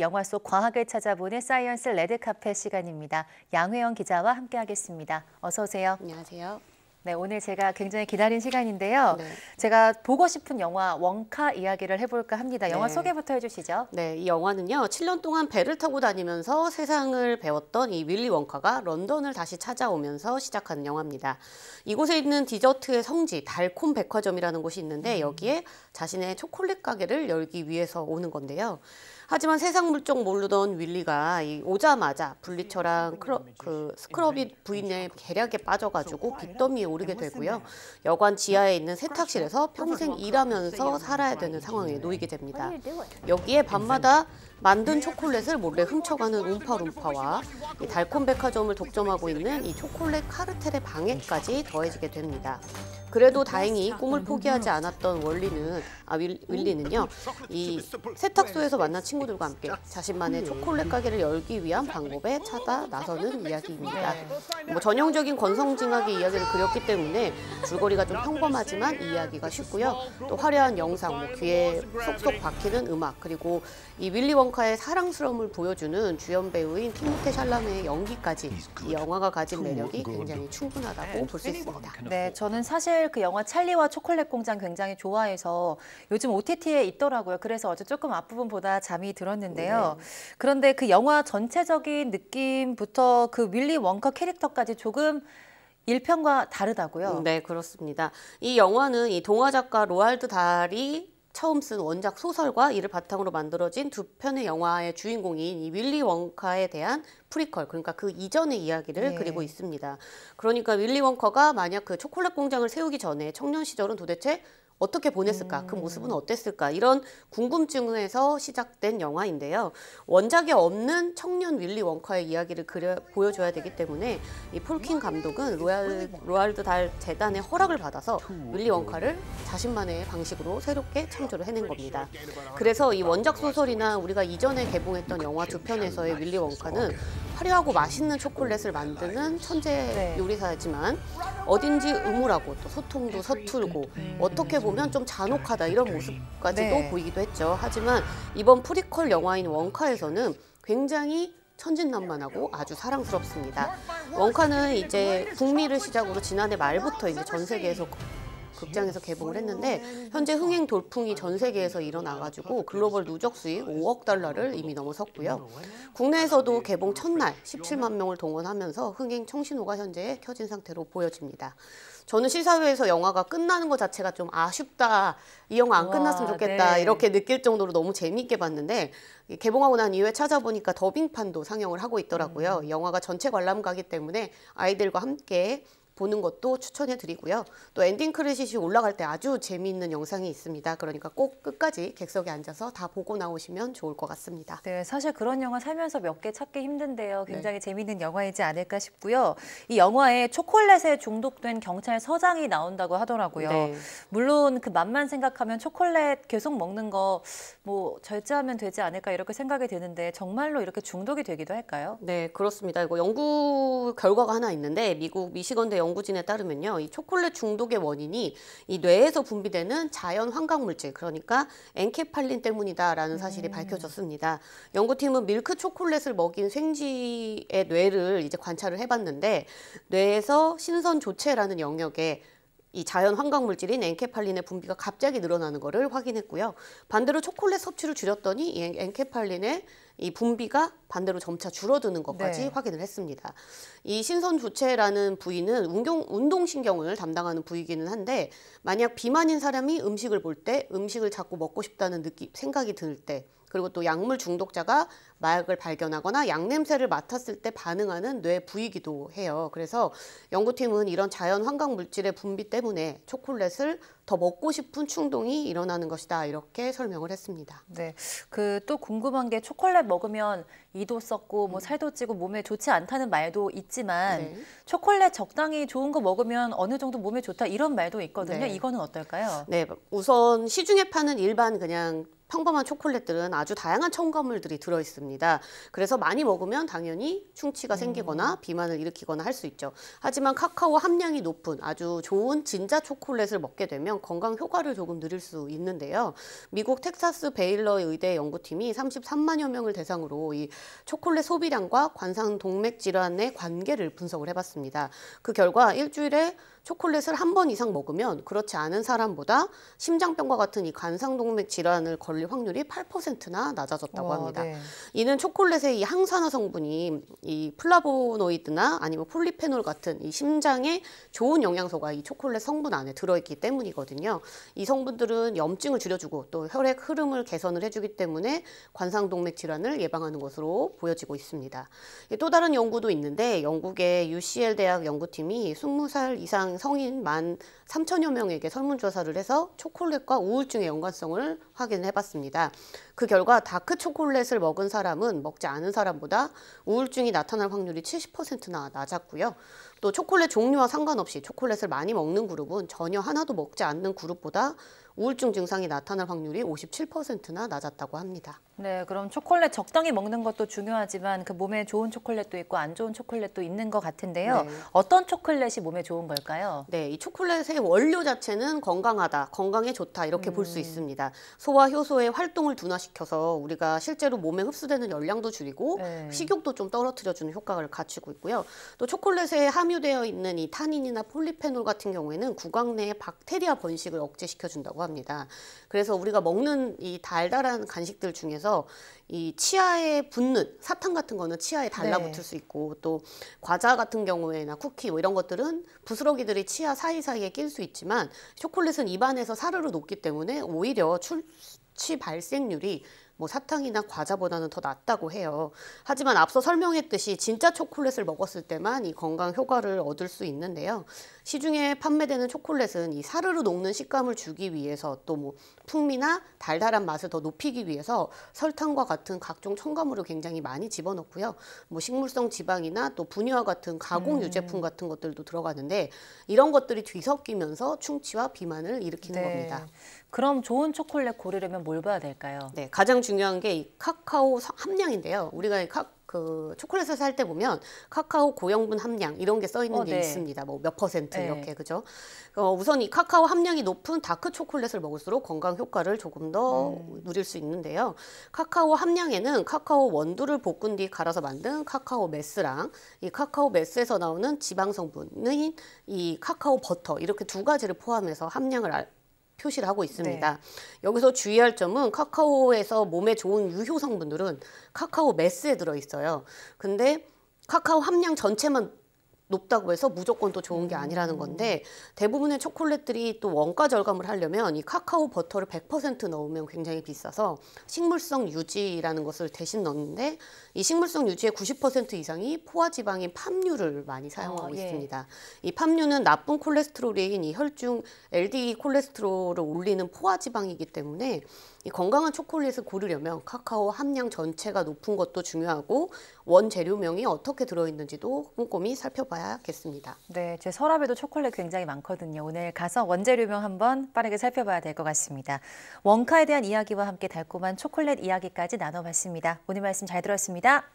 영화 속 과학을 찾아보는 사이언스 레드카펫 시간입니다. 양회영 기자와 함께하겠습니다. 어서 오세요. 안녕하세요. 네, 오늘 제가 굉장히 기다린 시간인데요. 네. 제가 보고 싶은 영화 원카 이야기를 해볼까 합니다. 영화 네. 소개부터 해주시죠. 네, 이 영화는요. 7년 동안 배를 타고 다니면서 세상을 배웠던 이 윌리 원카가 런던을 다시 찾아오면서 시작하는 영화입니다. 이곳에 있는 디저트의 성지 달콤 백화점이라는 곳이 있는데 음. 여기에 자신의 초콜릿 가게를 열기 위해서 오는 건데요. 하지만 세상 물정 모르던 윌리가 이 오자마자 분리처랑 크러, 그스크럽이 부인의 계략에 빠져가지고 빚더미에 오르게 되고요. 여관 지하에 있는 세탁실에서 평생 일하면서 살아야 되는 상황에 놓이게 됩니다. 여기에 밤마다 만든 초콜릿을 몰래 훔쳐가는 움파룸파와 이 달콤 백화점을 독점하고 있는 이 초콜릿 카르텔의 방해까지 더해지게 됩니다. 그래도 다행히 꿈을 포기하지 않았던 원리는 아 윌, 윌리는요. 이 세탁소에서 만난 친구들과 함께 자신만의 초콜릿 가게를 열기 위한 방법에 찾아 나서는 이야기입니다. 뭐 전형적인 권성징악의 이야기를 그렸기 때문에 줄거리가 좀 평범하지만 이야기가 쉽고요. 또 화려한 영상, 뭐 귀에 속속 박히는 음악, 그리고 이 윌리 원카의 사랑스러움을 보여주는 주연 배우인 티모테 샬라메의 연기까지 이 영화가 가진 매력이 굉장히 충분하다고 볼 수 있습니다. 네, 저는 사실 사실 그 영화 찰리와 초콜릿 공장 굉장히 좋아해서 요즘 OTT에 있더라고요. 그래서 어제 조금 앞부분 보다 잠이 들었는데요. 네. 그런데 그 영화 전체적인 느낌부터 그 윌리 원커 캐릭터까지 조금 1편과 다르다고요? 네, 그렇습니다. 이 영화는 이 동화 작가 로알드 달이 처음 쓴 원작 소설과 이를 바탕으로 만들어진 두 편의 영화의 주인공인 이 윌리 원카에 대한 프리퀄 그러니까 그 이전의 이야기를 네. 그리고 있습니다. 그러니까 윌리 원커가 만약 그 초콜릿 공장을 세우기 전에 청년 시절은 도대체 어떻게 보냈을까? 그 음. 모습은 어땠을까? 이런 궁금증에서 시작된 영화인데요. 원작에 없는 청년 윌리 원커의 이야기를 그려, 보여줘야 되기 때문에 이 폴킨 감독은 로얄, 로알드 달 재단의 허락을 받아서 윌리 원커를 자신만의 방식으로 새롭게 창조를 해낸 겁니다. 그래서 이 원작 소설이나 우리가 이전에 개봉했던 영화 두 편에서의 윌리 원커는 화려하고 맛있는 초콜릿을 만드는 천재 네. 요리사지만 어딘지 음울하고 또 소통도 서툴고 음. 어떻게 보면 좀 잔혹하다 이런 모습까지도 네. 보이기도 했죠. 하지만 이번 프리퀄 영화인 원카에서는 굉장히 천진난만하고 아주 사랑스럽습니다. 원카는 이제 북미를 시작으로 지난해 말부터 이제 전 세계에서 극장에서 개봉을 했는데 현재 흥행 돌풍이 전 세계에서 일어나가지고 글로벌 누적 수익 5억 달러를 이미 넘어섰고요. 국내에서도 개봉 첫날 17만 명을 동원하면서 흥행 청신호가 현재 켜진 상태로 보여집니다. 저는 시사회에서 영화가 끝나는 것 자체가 좀 아쉽다. 이 영화 안 끝났으면 네. 좋겠다. 와, 네. 이렇게 느낄 정도로 너무 재미있게 봤는데 개봉하고 난 이후에 찾아보니까 더빙판도 상영을 하고 있더라고요. 음. 영화가 전체 관람가기 때문에 아이들과 함께 보는 것도 추천해 드리고요. 또 엔딩 크레딧이 올라갈 때 아주 재미있는 영상이 있습니다. 그러니까 꼭 끝까지 객석에 앉아서 다 보고 나오시면 좋을 것 같습니다. 네, 사실 그런 영화 살면서 몇 개 찾기 힘든데요. 네. 굉장히 네. 재미있는 영화이지 않을까 싶고요. 이 영화에 초콜릿에 중독된 경찰 서장이 나온다고 하더라고요. 네. 물론 그 맛만 생각하면 초콜릿 계속 먹는 거 뭐 절제하면 되지 않을까 이렇게 생각이 드는데 정말로 이렇게 중독이 되기도 할까요? 네, 그렇습니다. 이거 연구 결과가 하나 있는데 미국 미시건대 영 연구진에 따르면요. 이 초콜릿 중독의 원인이 이 뇌에서 분비되는 자연 환각 물질 그러니까 엔케팔린 때문이다라는 사실이 음. 밝혀졌습니다. 연구팀은 밀크 초콜릿을 먹인 생쥐의 뇌를 이제 관찰을 해봤는데 뇌에서 신선 조체라는 영역에 이 자연 환각 물질인 엔케팔린의 분비가 갑자기 늘어나는 것을 확인했고요. 반대로 초콜릿 섭취를 줄였더니 이 엔케팔린의 이 분비가 반대로 점차 줄어드는 것까지 네. 확인을 했습니다. 이 신선 주체라는 부위는 운경, 운동신경을 담당하는 부위기는 이 한데 만약 비만인 사람이 음식을 볼 때 음식을 자꾸 먹고 싶다는 느낌 생각이 들 때 그리고 또 약물 중독자가 마약을 발견하거나 약 냄새를 맡았을 때 반응하는 뇌 부위기도 해요. 그래서 연구팀은 이런 자연 환각 물질의 분비 때문에 초콜릿을 더 먹고 싶은 충동이 일어나는 것이다 이렇게 설명을 했습니다. 네, 그 또 궁금한 게 초콜릿 먹으면 이도 썩고 뭐 음. 살도 찌고 몸에 좋지 않다는 말도 있지만 네. 초콜릿 적당히 좋은 거 먹으면 어느 정도 몸에 좋다 이런 말도 있거든요. 네. 이거는 어떨까요? 네, 우선 시중에 파는 일반 그냥 평범한 초콜릿들은 아주 다양한 첨가물들이 들어 있습니다. 됩니다. 그래서 많이 먹으면 당연히 충치가 음. 생기거나 비만을 일으키거나 할 수 있죠. 하지만 카카오 함량이 높은 아주 좋은 진짜 초콜릿을 먹게 되면 건강 효과를 조금 늘릴 수 있는데요. 미국 텍사스 베일러 의대 연구팀이 33만여 명을 대상으로 이 초콜릿 소비량과 관상 동맥 질환의 관계를 분석을 해봤습니다. 그 결과 일주일에 초콜릿을 한 번 이상 먹으면 그렇지 않은 사람보다 심장병과 같은 이 관상동맥 질환을 걸릴 확률이 8%나 낮아졌다고 와, 합니다. 네. 이는 초콜릿의 이 항산화 성분이 이 플라보노이드나 아니면 폴리페놀 같은 이 심장에 좋은 영양소가 이 초콜릿 성분 안에 들어있기 때문이거든요. 이 성분들은 염증을 줄여주고 또 혈액 흐름을 개선을 해주기 때문에 관상동맥 질환을 예방하는 것으로 보여지고 있습니다. 또 다른 연구도 있는데 영국의 UCL 대학 연구팀이 20살 이상 성인 만 3천여 명에게 설문조사를 해서 초콜릿과 우울증의 연관성을 확인해 봤습니다. 그 결과 다크 초콜릿을 먹은 사람은 먹지 않은 사람보다 우울증이 나타날 확률이 70%나 낮았고요. 또 초콜릿 종류와 상관없이 초콜릿을 많이 먹는 그룹은 전혀 하나도 먹지 않는 그룹보다 우울증 증상이 나타날 확률이 57%나 낮았다고 합니다. 네, 그럼 초콜릿 적당히 먹는 것도 중요하지만 그 몸에 좋은 초콜릿도 있고 안 좋은 초콜릿도 있는 것 같은데요. 네. 어떤 초콜릿이 몸에 좋은 걸까요? 네, 이 초콜릿의 원료 자체는 건강하다, 건강에 좋다 이렇게 음. 볼수 있습니다. 소화 효소의 활동을 둔화시켜서 우리가 실제로 몸에 흡수되는 열량도 줄이고 네. 식욕도 좀 떨어뜨려주는 효과를 갖추고 있고요. 또 초콜릿에 함유되어 있는 이 탄닌이나 폴리페놀 같은 경우에는 구강 내의 박테리아 번식을 억제시켜준다고 합니다. 합니다 그래서 우리가 먹는 이 달달한 간식들 중에서 이 치아에 붙는 사탕 같은 거는 치아에 네. 달라붙을 네. 수 있고 또 과자 같은 경우에나 쿠키 뭐 이런 것들은 부스러기들이 치아 사이사이에 낄 수 있지만 초콜릿은 입안에서 사르르 녹기 때문에 오히려 출치 발생률이 뭐 사탕이나 과자보다는 더 낫다고 해요. 하지만 앞서 설명했듯이 진짜 초콜릿을 먹었을 때만 이 건강 효과를 얻을 수 있는데요. 시중에 판매되는 초콜릿은 이 사르르 녹는 식감을 주기 위해서 또 뭐 풍미나 달달한 맛을 더 높이기 위해서 설탕과 같은 각종 첨가물을 굉장히 많이 집어넣고요. 뭐 식물성 지방이나 또 분유와 같은 가공 음. 유제품 같은 것들도 들어가는데 이런 것들이 뒤섞이면서 충치와 비만을 일으키는 네. 겁니다. 그럼 좋은 초콜릿 고르려면 뭘 봐야 될까요? 네, 가장 중요한 게 이 카카오 함량인데요. 우리가 카, 그 초콜릿을 살 때 보면 카카오 고형분 함량 이런 게 써 있는 어, 게 네. 있습니다. 뭐 몇 퍼센트 네. 이렇게 그죠? 어, 우선 이 카카오 함량이 높은 다크 초콜릿을 먹을수록 건강 효과를 조금 더 음. 누릴 수 있는데요. 카카오 함량에는 카카오 원두를 볶은 뒤 갈아서 만든 카카오 메스랑 이 카카오 메스에서 나오는 지방 성분인 이 카카오 버터 이렇게 두 가지를 포함해서 함량을 알, 표시를 하고 있습니다. 네. 여기서 주의할 점은 카카오에서 몸에 좋은 유효 성분들은 카카오 메스에 들어 있어요. 근데 카카오 함량 전체만 높다고 해서 무조건 또 좋은 게 음. 아니라는 건데 대부분의 초콜릿들이 또 원가 절감을 하려면 이 카카오 버터를 100% 넣으면 굉장히 비싸서 식물성 유지라는 것을 대신 넣는데 이 식물성 유지의 90% 이상이 포화 지방인 팜유를 많이 사용하고 어, 예. 있습니다. 이 팜유는 나쁜 콜레스테롤인 이 혈중 LDL 콜레스테롤을 올리는 포화 지방이기 때문에 이 건강한 초콜릿을 고르려면 카카오 함량 전체가 높은 것도 중요하고 원재료명이 어떻게 들어있는지도 꼼꼼히 살펴봐야 봐야겠습니다 네, 제 서랍에도 초콜릿 굉장히 많거든요. 오늘 가서 원재료명 한번 빠르게 살펴봐야 될 것 같습니다. 원카에 대한 이야기와 함께 달콤한 초콜릿 이야기까지 나눠봤습니다. 오늘 말씀 잘 들었습니다.